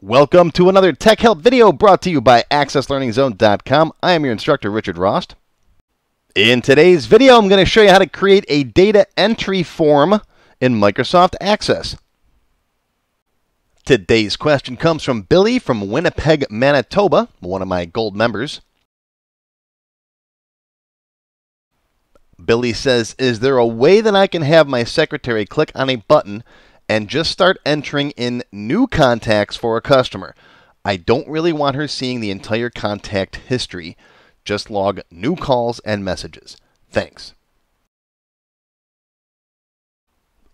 Welcome to another Tech Help video brought to you by AccessLearningZone.com. I am your instructor, Richard Rost. In today's video, I'm going to show you how to create a data entry form in Microsoft Access. Today's question comes from Billy from Winnipeg, Manitoba, one of my gold members. Billy says, Is there a way that I can have my secretary click on a button and just start entering in new contacts for a customer. I don't really want her seeing the entire contact history. Just log new calls and messages. Thanks.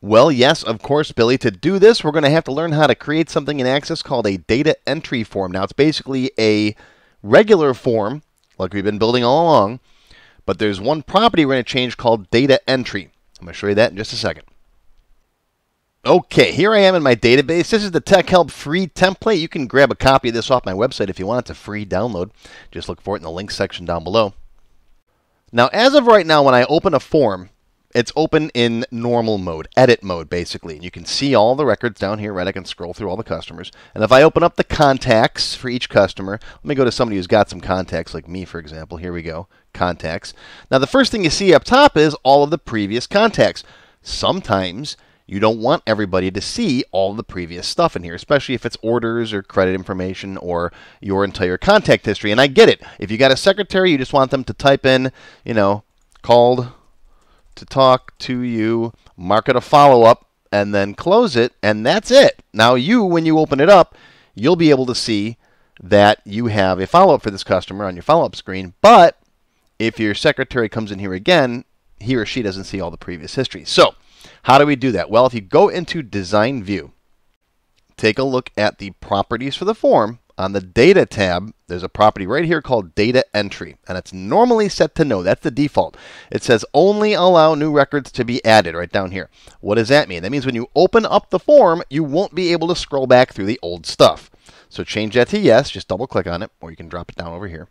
Well, yes, of course, Billy. To do this, we're going to have to learn how to create something in Access called a data entry form. Now, it's basically a regular form, like we've been building all along, but there's one property we're going to change called data entry. I'm going to show you that in just a second. Okay, here I am in my database. This is the Tech Help free template. You can grab a copy of this off my website if you want. It's a free download. Just look for it in the links section down below. Now, as of right now, when I open a form, it's open in normal mode, edit mode, basically. And you can see all the records down here, right? I can scroll through all the customers. And if I open up the contacts for each customer, let me go to somebody who's got some contacts, like me, for example. Here we go, contacts. Now, the first thing you see up top is all of the previous contacts. Sometimes you don't want everybody to see all the previous stuff in here, especially if it's orders or credit information or your entire contact history. And I get it. If you got a secretary, you just want them to type in, you know, called to talk to you, market a follow up, and then close it, and that's it. Now, you, when you open it up, you'll be able to see that you have a follow up for this customer on your follow up screen. But if your secretary comes in here again, he or she doesn't see all the previous history. So, how do we do that? Well, if you go into Design View, take a look at the properties for the form. On the Data tab, there's a property right here called Data Entry, and it's normally set to No. That's the default. It says only allow new records to be added right down here. What does that mean? That means when you open up the form, you won't be able to scroll back through the old stuff. So change that to Yes. Just double click on it, or you can drop it down over here.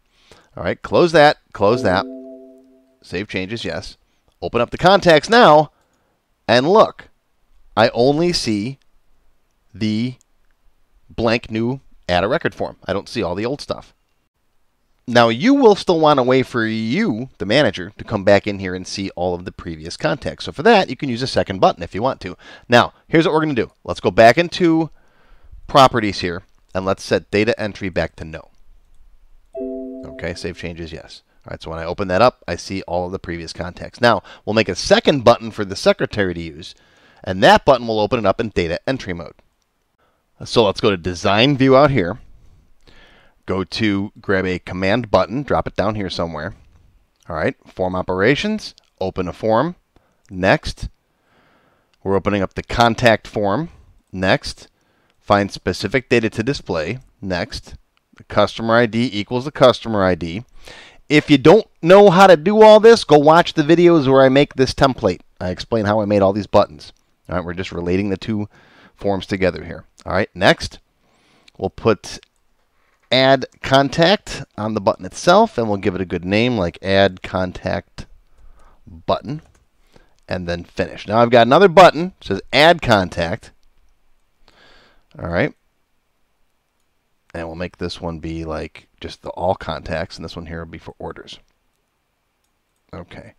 All right, close that, close that. Save changes, yes. Open up the contacts now and look, I only see the blank new add a record form. I don't see all the old stuff. Now you will still want a way for you, the manager, to come back in here and see all of the previous context. So for that, you can use a second button if you want to. Now, here's what we're going to do. Let's go back into properties here, and let's set data entry back to no. Okay, save changes, yes. All right, so when I open that up, I see all of the previous contacts. Now, we'll make a second button for the secretary to use, and that button will open it up in data entry mode. So let's go to design view out here. Go to grab a command button, drop it down here somewhere. All right, form operations, open a form, next. We're opening up the contact form, next. Find specific data to display, next. The customer ID equals the customer ID. If you don't know how to do all this, go watch the videos where I make this template. I explain how I made all these buttons. All right, we're just relating the two forms together here. All right, next, we'll put add contact on the button itself, and we'll give it a good name like add contact button, and then finish. Now I've got another button, says add contact. All right, and we'll make this one be like just the all contacts, and this one here will be for orders. Okay.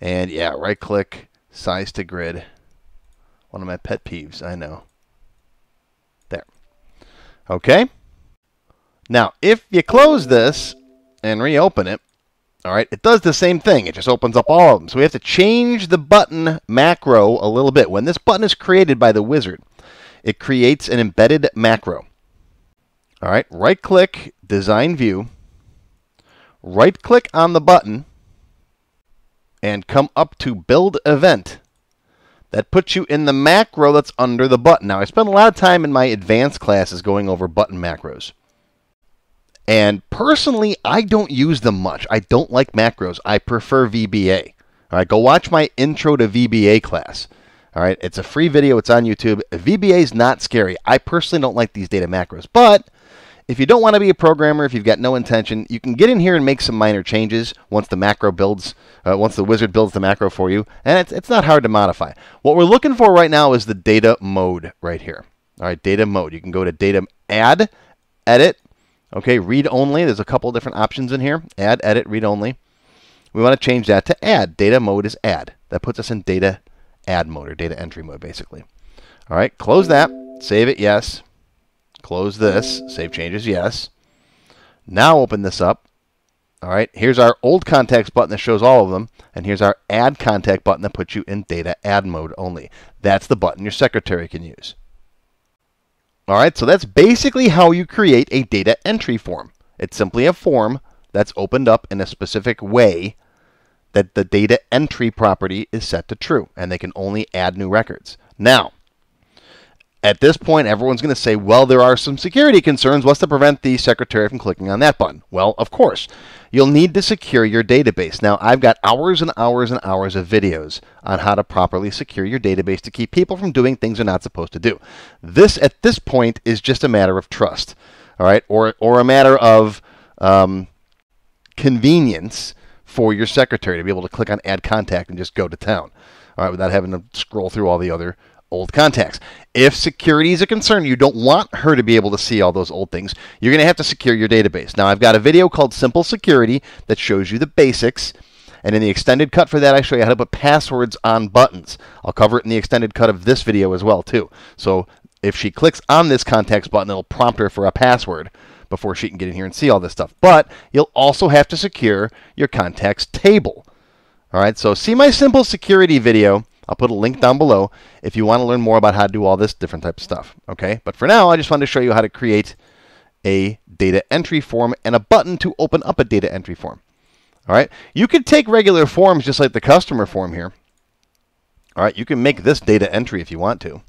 And yeah, right click, size to grid. One of my pet peeves, I know. There. Okay. Now, if you close this and reopen it, all right, it does the same thing. It just opens up all of them. So we have to change the button macro a little bit. When this button is created by the wizard, it creates an embedded macro. All right, right click, design view, right click on the button, and come up to build event. That puts you in the macro that's under the button. Now, I spent a lot of time in my advanced classes going over button macros. And personally, I don't use them much. I don't like macros. I prefer VBA. All right, go watch my intro to VBA class. All right, it's a free video. It's on YouTube. VBA is not scary. I personally don't like these data macros, but if you don't want to be a programmer, if you've got no intention, you can get in here and make some minor changes once the macro builds, uh, once the wizard builds the macro for you, and it's, it's not hard to modify. What we're looking for right now is the data mode right here. All right, data mode. You can go to data add, edit, okay, read only. There's a couple different options in here. Add, edit, read only. We want to change that to add. Data mode is add. That puts us in data add mode or data entry mode, basically. All right, close that, save it, yes. Close this. Save changes, yes. Now open this up. All right, here's our old contacts button that shows all of them, and here's our add contact button that puts you in data add mode only. That's the button your secretary can use. All right, so that's basically how you create a data entry form. It's simply a form that's opened up in a specific way that the data entry property is set to true, and they can only add new records. Now, at this point, everyone's going to say, well, there are some security concerns. What's to prevent the secretary from clicking on that button? Well, of course, you'll need to secure your database. Now, I've got hours and hours and hours of videos on how to properly secure your database to keep people from doing things they're not supposed to do. This, at this point, is just a matter of trust, all right, or, or a matter of um, convenience for your secretary to be able to click on add contact and just go to town, all right, without having to scroll through all the other old contacts. If security is a concern, you don't want her to be able to see all those old things. You're going to have to secure your database. Now, I've got a video called Simple Security that shows you the basics. And in the extended cut for that, I show you how to put passwords on buttons. I'll cover it in the extended cut of this video as well, too. So if she clicks on this contacts button, it'll prompt her for a password before she can get in here and see all this stuff. But you'll also have to secure your contacts table. All right, so see my simple security video I'll put a link down below if you want to learn more about how to do all this different type of stuff. Okay, but for now, I just wanted to show you how to create a data entry form and a button to open up a data entry form. All right, you could take regular forms just like the customer form here. All right, you can make this data entry if you want to.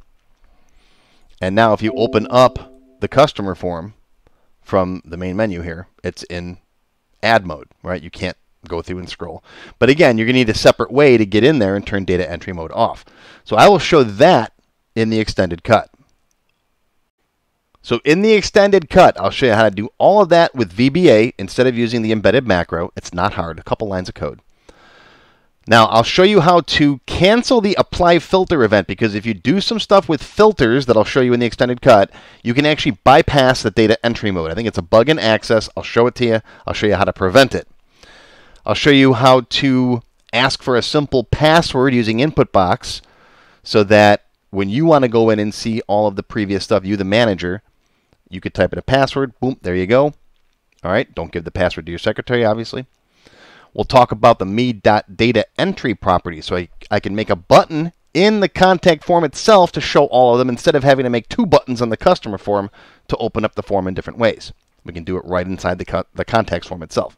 And now if you open up the customer form from the main menu here, it's in ad mode, right? You can't go through and scroll. But again, you're going to need a separate way to get in there and turn data entry mode off. So I will show that in the extended cut. So in the extended cut, I'll show you how to do all of that with VBA instead of using the embedded macro. It's not hard, a couple lines of code. Now I'll show you how to cancel the apply filter event because if you do some stuff with filters that I'll show you in the extended cut, you can actually bypass the data entry mode. I think it's a bug in access. I'll show it to you. I'll show you how to prevent it. I'll show you how to ask for a simple password using input box so that when you want to go in and see all of the previous stuff, you the manager, you could type in a password. Boom, there you go. All right, don't give the password to your secretary, obviously. We'll talk about the me.data entry property. So I, I can make a button in the contact form itself to show all of them instead of having to make two buttons on the customer form to open up the form in different ways. We can do it right inside the, co the contacts form itself.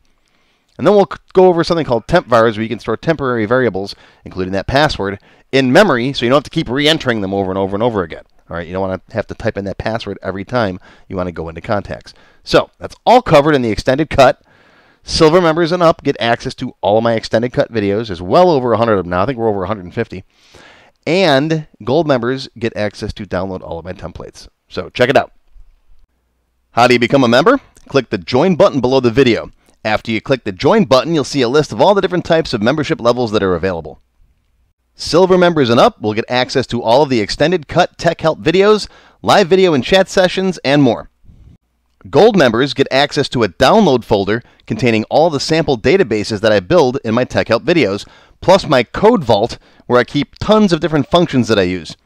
And then we'll go over something called temp vars, where you can store temporary variables, including that password, in memory, so you don't have to keep re-entering them over and over and over again. All right, you don't want to have to type in that password every time you want to go into contacts. So that's all covered in the extended cut. Silver members and up get access to all of my extended cut videos. There's well over 100 of them now. I think we're over 150. And gold members get access to download all of my templates. So check it out. How do you become a member? Click the join button below the video. After you click the Join button, you'll see a list of all the different types of membership levels that are available. Silver members and up will get access to all of the extended cut tech help videos, live video and chat sessions, and more. Gold members get access to a download folder containing all the sample databases that I build in my tech help videos, plus my code vault where I keep tons of different functions that I use.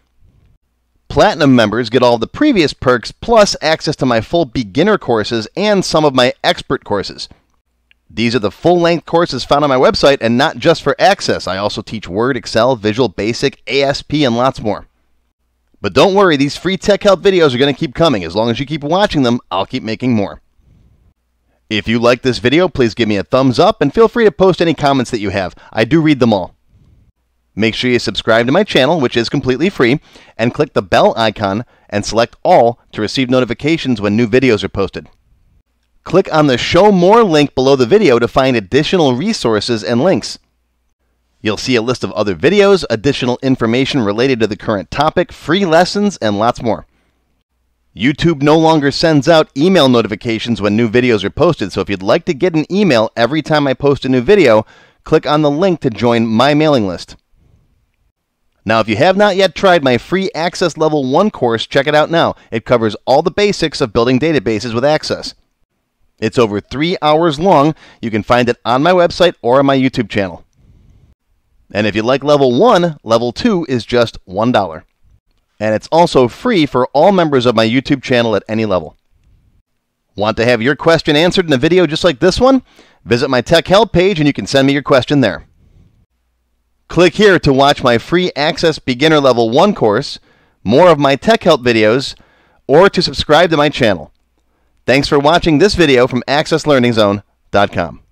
Platinum members get all the previous perks plus access to my full beginner courses and some of my expert courses. These are the full length courses found on my website and not just for Access. I also teach Word, Excel, Visual Basic, ASP, and lots more. But don't worry, these free tech help videos are going to keep coming. As long as you keep watching them, I'll keep making more. If you like this video, please give me a thumbs up and feel free to post any comments that you have. I do read them all. Make sure you subscribe to my channel, which is completely free, and click the bell icon and select all to receive notifications when new videos are posted. Click on the Show More link below the video to find additional resources and links. You'll see a list of other videos, additional information related to the current topic, free lessons, and lots more. YouTube no longer sends out email notifications when new videos are posted, so if you'd like to get an email every time I post a new video, click on the link to join my mailing list. Now, if you have not yet tried my free Access Level 1 course, check it out now. It covers all the basics of building databases with Access. It's over three hours long. You can find it on my website or on my YouTube channel. And if you like level one, level two is just $1. And it's also free for all members of my YouTube channel at any level. Want to have your question answered in a video just like this one? Visit my tech help page and you can send me your question there. Click here to watch my free Access Beginner Level 1 course, more of my tech help videos, or to subscribe to my channel. Thanks for watching this video from AccessLearningZone.com.